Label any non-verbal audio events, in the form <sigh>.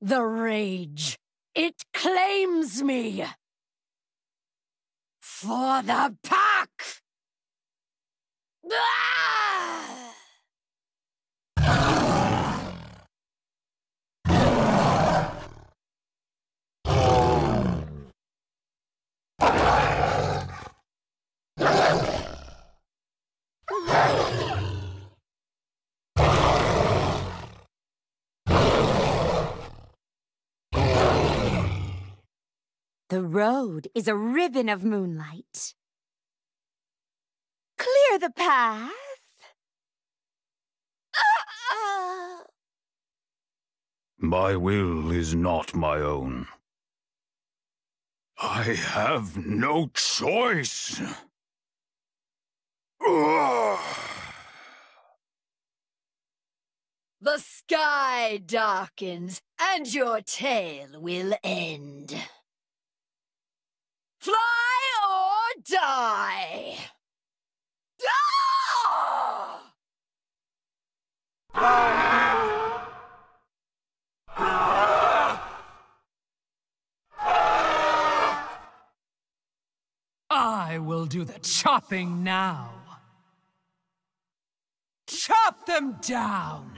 The rage. It claims me. For the pack! Ah! The road is a ribbon of moonlight. Clear the path. My will is not my own. I have no choice. <sighs> The sky darkens, and your tale will end. die! Ah! I will do the chopping now. Chop them down!